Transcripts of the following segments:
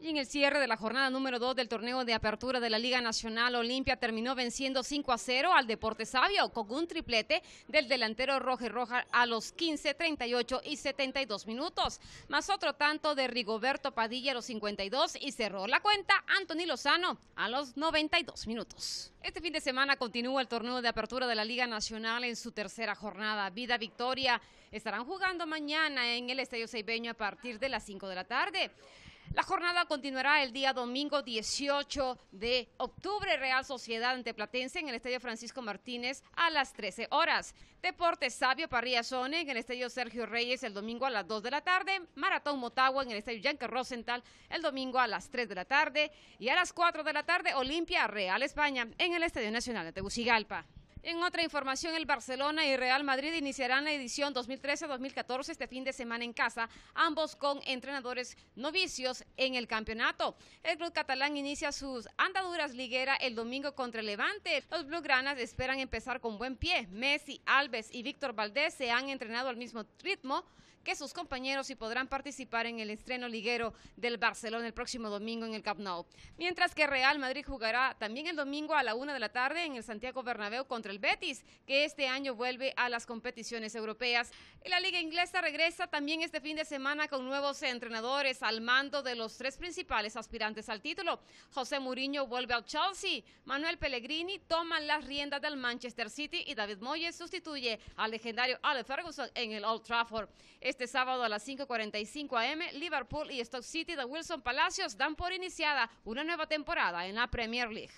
Y en el cierre de la jornada número 2 del torneo de apertura de la Liga Nacional Olimpia terminó venciendo 5 a 0 al Deporte Sabio con un triplete del delantero Roger Roja a los 15, 38 y 72 minutos, más otro tanto de Rigoberto Padilla a los 52 y cerró la cuenta Anthony Lozano a los 92 minutos. Este fin de semana continúa el torneo de apertura de la Liga Nacional en su tercera jornada. Vida Victoria estarán jugando mañana en el Estadio Ceibeño a partir de las 5 de la tarde. La jornada continuará el día domingo 18 de octubre, Real Sociedad Anteplatense en el Estadio Francisco Martínez a las 13 horas. Deporte Sabio Parriazone en el Estadio Sergio Reyes el domingo a las 2 de la tarde. Maratón Motagua en el Estadio Yankee Rosenthal el domingo a las 3 de la tarde. Y a las 4 de la tarde, Olimpia Real España en el Estadio Nacional de Tegucigalpa. En otra información, el Barcelona y Real Madrid iniciarán la edición 2013-2014 este fin de semana en casa, ambos con entrenadores novicios en el campeonato. El club catalán inicia sus andaduras liguera el domingo contra Levante. Los blaugranas esperan empezar con buen pie. Messi, Alves y Víctor Valdés se han entrenado al mismo ritmo que sus compañeros y podrán participar en el estreno liguero del Barcelona el próximo domingo en el Camp Nou. Mientras que Real Madrid jugará también el domingo a la una de la tarde en el Santiago Bernabéu contra el Betis, que este año vuelve a las competiciones europeas. la Liga Inglesa regresa también este fin de semana con nuevos entrenadores al mando de los tres principales aspirantes al título. José Mourinho vuelve al Chelsea, Manuel Pellegrini toma las riendas del Manchester City y David Moyes sustituye al legendario Alex Ferguson en el Old Trafford. Este sábado a las 5.45 am, Liverpool y Stock City de Wilson Palacios dan por iniciada una nueva temporada en la Premier League.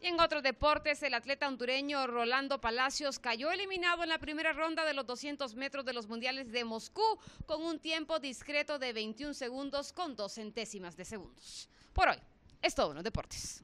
Y en otros deportes, el atleta hondureño Rolando Palacios cayó eliminado en la primera ronda de los 200 metros de los Mundiales de Moscú con un tiempo discreto de 21 segundos con dos centésimas de segundos. Por hoy, es todo en los deportes.